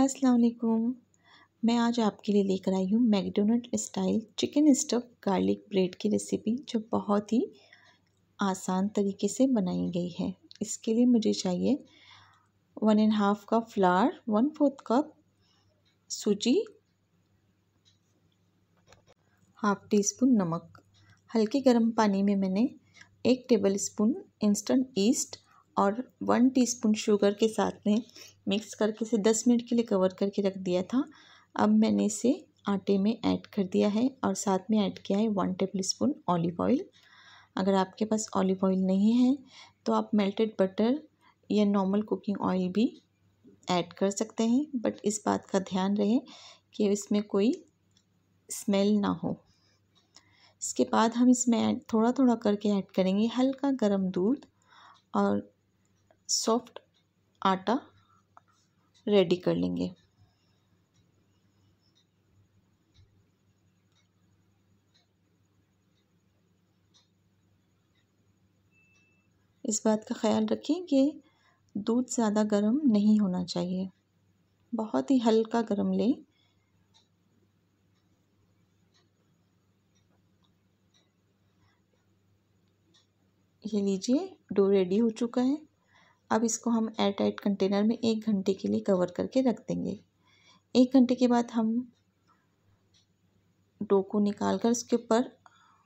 असलकुम मैं आज आपके लिए लेकर आई हूँ McDonald style chicken stuff garlic bread की रेसिपी जो बहुत ही आसान तरीके से बनाई गई है इसके लिए मुझे चाहिए one and half cup flour one fourth cup सूजी हाफ टी स्पून नमक हल्के गर्म पानी में मैंने एक टेबल स्पून इंस्टेंट ईस्ट और वन टीस्पून शुगर के साथ में मिक्स करके इसे दस मिनट के लिए कवर करके रख दिया था अब मैंने इसे आटे में ऐड कर दिया है और साथ में ऐड किया है one tablespoon olive oil अगर आपके पास ऑलिव ऑयल नहीं है तो आप मेल्टेड बटर या नॉर्मल कुकिंग ऑयल भी ऐड कर सकते हैं बट इस बात का ध्यान रहे कि इसमें कोई स्मेल ना हो इसके बाद हम इसमें ऐड थोड़ा थोड़ा करके ऐड करेंगे हल्का गरम दूध और सॉफ्ट आटा रेडी कर लेंगे इस बात का ख्याल रखें कि दूध ज़्यादा गर्म नहीं होना चाहिए बहुत ही हल्का गर्म लें ये लीजिए डो रेडी हो चुका है अब इसको हम एयर टाइट कंटेनर में एक घंटे के लिए कवर करके रख देंगे एक घंटे के बाद हम डो को निकाल कर उसके ऊपर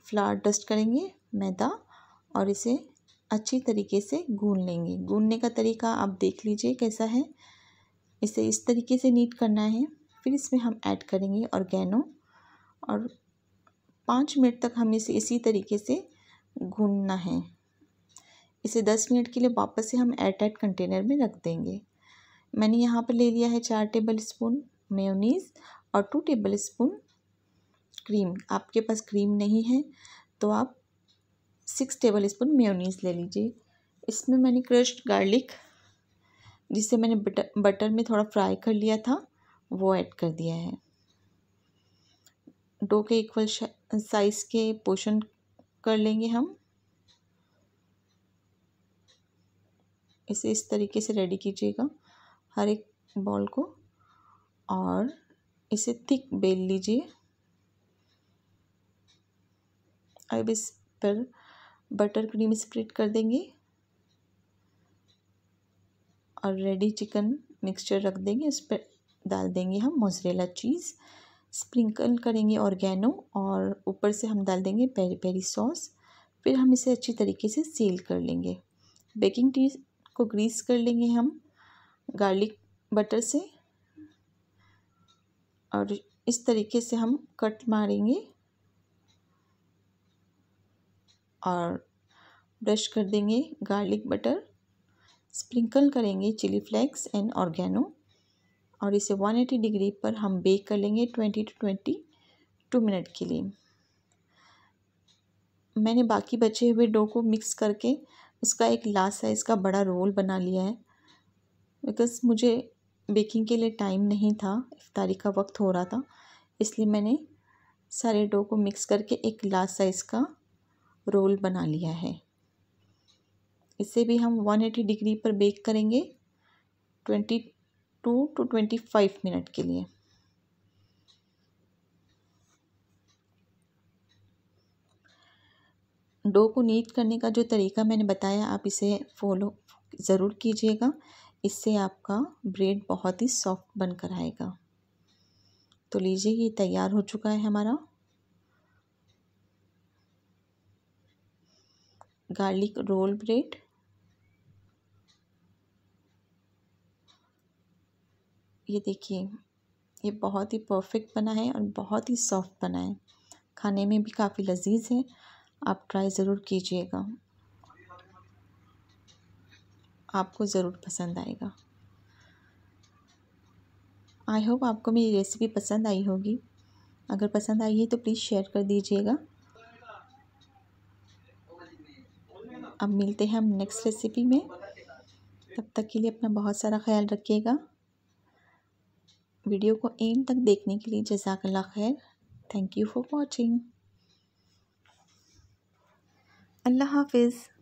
फ्लावर डस्ट करेंगे मैदा और इसे अच्छी तरीके से गून लेंगे गूनने का तरीका आप देख लीजिए कैसा है इसे इस तरीके से नीट करना है फिर इसमें हम ऐड करेंगे ऑर्गेनो और पाँच मिनट तक हमें इसे इसी तरीके से गूनना है इसे 10 मिनट के लिए वापस से हम एयरटाइट कंटेनर में रख देंगे मैंने यहाँ पर ले लिया है चार टेबल स्पून मेयोनीज़ और टू टेबल स्पून क्रीम आपके पास क्रीम नहीं है तो आप सिक्स टेबल स्पून मेयोनीज़ ले लीजिए इसमें मैंने क्रश्ड गार्लिक जिसे मैंने बटर बटर में थोड़ा फ्राई कर लिया था वो ऐड कर दिया है डो के इक्वल साइज़ के पोषण कर लेंगे हम इसे इस तरीके से रेडी कीजिएगा हर एक बॉल को और इसे थिक बेल लीजिए अब इस पर बटर क्रीम स्प्रेड कर देंगे और रेडी चिकन मिक्सचर रख देंगे उस पर डाल देंगे हम मोजरेला चीज़ स्प्रिंकल करेंगे ऑर्गेनो और ऊपर से हम डाल देंगे पेरी पेरी सॉस फिर हम इसे अच्छी तरीके से सील कर लेंगे बेकिंग टी को ग्रीस कर लेंगे हम गार्लिक बटर से और इस तरीके से हम कट मारेंगे और ब्रश कर देंगे गार्लिक बटर स्प्रिंकल करेंगे चिली फ्लेक्स एंड ऑर्गेनो और इसे 180 डिग्री पर हम बेक कर लेंगे 20 टू टू मिनट के लिए मैंने बाकी बचे हुए डो को मिक्स करके उसका एक लार्ज साइज़ का बड़ा रोल बना लिया है बिकॉज़ मुझे बेकिंग के लिए टाइम नहीं था इफ्तारी का वक्त हो रहा था इसलिए मैंने सारे डो को मिक्स करके एक लार्ज साइज़ का रोल बना लिया है इसे भी हम 180 डिग्री पर बेक करेंगे 22 टू 25 मिनट के लिए डो को नीट करने का जो तरीका मैंने बताया आप इसे फॉलो ज़रूर कीजिएगा इससे आपका ब्रेड बहुत ही सॉफ्ट बनकर आएगा तो लीजिए ये तैयार हो चुका है हमारा गार्लिक रोल ब्रेड ये देखिए ये बहुत ही परफेक्ट बना है और बहुत ही सॉफ्ट बना है खाने में भी काफ़ी लजीज है आप ट्राई ज़रूर कीजिएगा आपको ज़रूर पसंद आएगा आई होप आपको मेरी रेसिपी पसंद आई होगी अगर पसंद आई है तो प्लीज़ शेयर कर दीजिएगा अब मिलते हैं हम नेक्स्ट रेसिपी में तब तक के लिए अपना बहुत सारा ख्याल रखिएगा वीडियो को एंड तक देखने के लिए जजाकल्ला खैर थैंक यू फॉर वॉचिंग الله حافظ